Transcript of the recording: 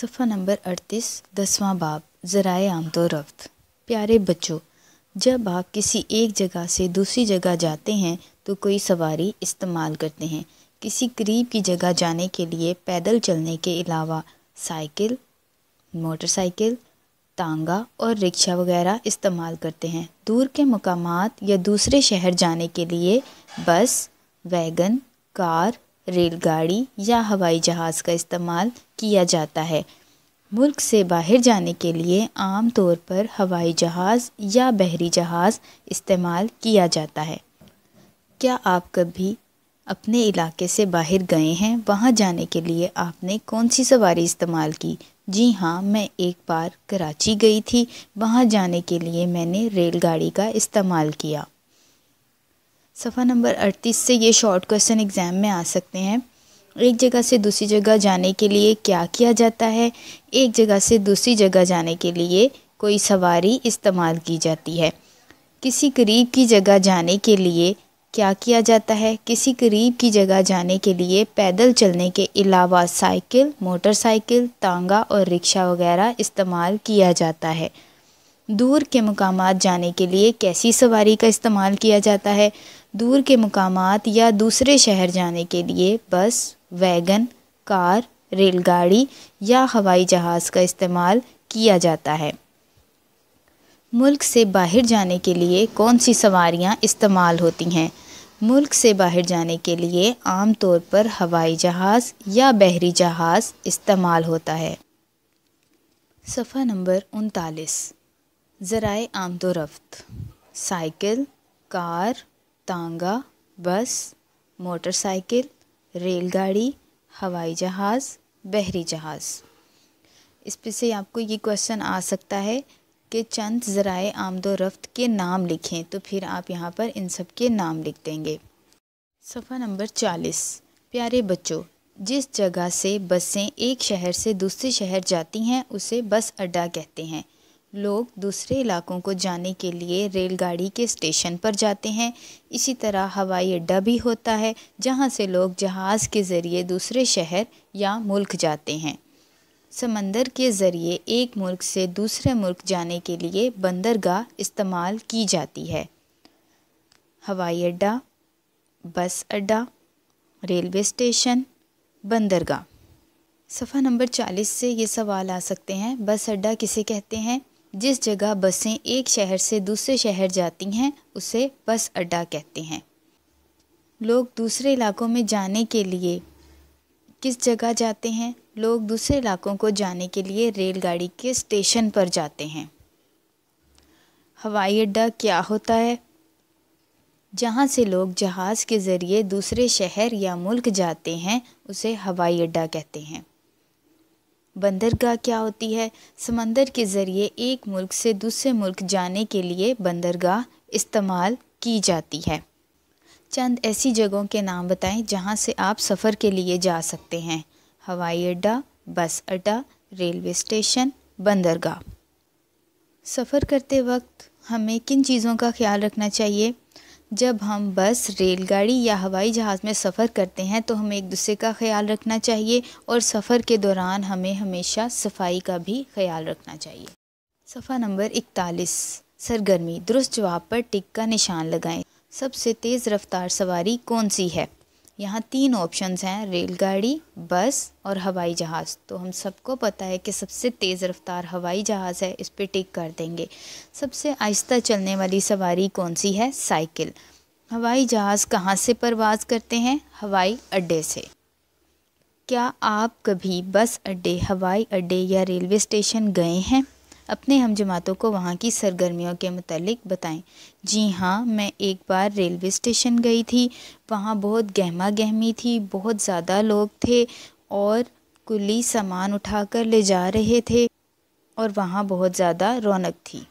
सफ़ा नंबर अड़तीस दसवां बाब ज़राए आमद तो रफ्त प्यारे बच्चों जब आप किसी एक जगह से दूसरी जगह जाते हैं तो कोई सवारी इस्तेमाल करते हैं किसी करीब की जगह जाने के लिए पैदल चलने के अलावा साइकिल मोटरसाइकिल तांगा और रिक्शा वगैरह इस्तेमाल करते हैं दूर के मकाम या दूसरे शहर जाने के लिए बस वैगन कार रेलगाड़ी या हवाई जहाज़ का इस्तेमाल किया जाता है मुल्क से बाहर जाने के लिए आम तौर पर हवाई जहाज़ या बहरी जहाज़ इस्तेमाल किया जाता है क्या आप कभी अपने इलाके से बाहर गए हैं वहाँ जाने के लिए आपने कौन सी सवारी इस्तेमाल की जी हाँ मैं एक बार कराची गई थी वहाँ जाने के लिए मैंने रेलगाड़ी का इस्तेमाल किया सफ़ा नंबर अड़तीस से ये शॉर्ट क्वेश्चन एग्ज़ाम में आ सकते हैं एक जगह से दूसरी जगह जाने के लिए क्या किया जाता है एक जगह से दूसरी जगह जाने के लिए कोई सवारी इस्तेमाल की जाती है किसी करीब की जगह जाने के लिए क्या किया जाता है किसी करीब की जगह जाने के लिए पैदल चलने के अलावा साइकिल मोटरसाइकिल तांगा और रिक्शा वगैरह इस्तेमाल किया जाता है दूर के मकाम जाने के लिए कैसी सवारी का इस्तेमाल किया जाता है दूर के मकाम या दूसरे शहर जाने के लिए बस वैगन कार रेलगाड़ी या हवाई जहाज़ का इस्तेमाल किया जाता है मुल्क से बाहर जाने के लिए कौन सी सवारियाँ इस्तेमाल होती हैं मुल्क से बाहर जाने के लिए आम तौर पर हवाई जहाज़ या बहरी जहाज़ इस्तेमाल होता है सफ़ा नंबर उनतालीस ज़राए आमदोरफ़्त साइकिल कार तांगा बस मोटरसाइकिल रेलगाड़ी हवाई जहाज़ बहरी जहाज़ इस पे से आपको ये क्वेश्चन आ सकता है कि चंद ज़राए आमदोरफ़्त के नाम लिखें तो फिर आप यहाँ पर इन सब के नाम लिख देंगे सफ़ा नंबर चालीस प्यारे बच्चों जिस जगह से बसें एक शहर से दूसरे शहर जाती हैं उसे बस अड्डा कहते हैं लोग दूसरे इलाकों को जाने के लिए रेलगाड़ी के स्टेशन पर जाते हैं इसी तरह हवाई अड्डा भी होता है जहाँ से लोग जहाज़ के ज़रिए दूसरे शहर या मुल्क जाते हैं समंदर के ज़रिए एक मुल्क से दूसरे मुल्क जाने के लिए बंदरगाह इस्तेमाल की जाती है हवाई अड्डा बस अड्डा रेलवे स्टेशन बंदरगाह सफ़ा नंबर चालीस से ये सवाल आ सकते हैं बस अड्डा किसे कहते हैं जिस जगह बसें एक शहर से दूसरे शहर जाती हैं उसे बस अड्डा कहते हैं लोग दूसरे इलाकों में जाने के लिए किस जगह जाते हैं लोग दूसरे इलाकों को जाने के लिए रेलगाड़ी के स्टेशन पर जाते हैं हवाई अड्डा क्या होता है जहाँ से लोग जहाज़ के ज़रिए दूसरे शहर या मुल्क जाते हैं उसे हवाई अड्डा कहते हैं बंदरगाह क्या होती है समंदर के ज़रिए एक मुल्क से दूसरे मुल्क जाने के लिए बंदरगाह इस्तेमाल की जाती है चंद ऐसी जगहों के नाम बताएं जहां से आप सफ़र के लिए जा सकते हैं हवाई अड्डा बस अड्डा रेलवे स्टेशन बंदरगाह सफ़र करते वक्त हमें किन चीज़ों का ख्याल रखना चाहिए जब हम बस रेलगाड़ी या हवाई जहाज़ में सफ़र करते हैं तो हमें एक दूसरे का ख्याल रखना चाहिए और सफ़र के दौरान हमें हमेशा सफाई का भी ख्याल रखना चाहिए सफ़ा नंबर इकतालीस सरगर्मी दुरुस्त जवाब पर टिक का निशान लगाएं सबसे तेज़ रफ्तार सवारी कौन सी है यहाँ तीन ऑप्शंस हैं रेलगाड़ी बस और हवाई जहाज़ तो हम सबको पता है कि सबसे तेज़ रफ्तार हवाई जहाज़ है इस पर टिक कर देंगे सबसे आहिस्ता चलने वाली सवारी कौन सी है साइकिल हवाई जहाज़ कहाँ से परवाज़ करते हैं हवाई अड्डे से क्या आप कभी बस अड्डे हवाई अड्डे या रेलवे स्टेशन गए हैं अपने हम जमातों को वहाँ की सरगर्मियों के मतलब बताएं जी हाँ मैं एक बार रेलवे स्टेशन गई थी वहाँ बहुत गहमा गहमी थी बहुत ज़्यादा लोग थे और कुली सामान उठाकर ले जा रहे थे और वहाँ बहुत ज़्यादा रौनक थी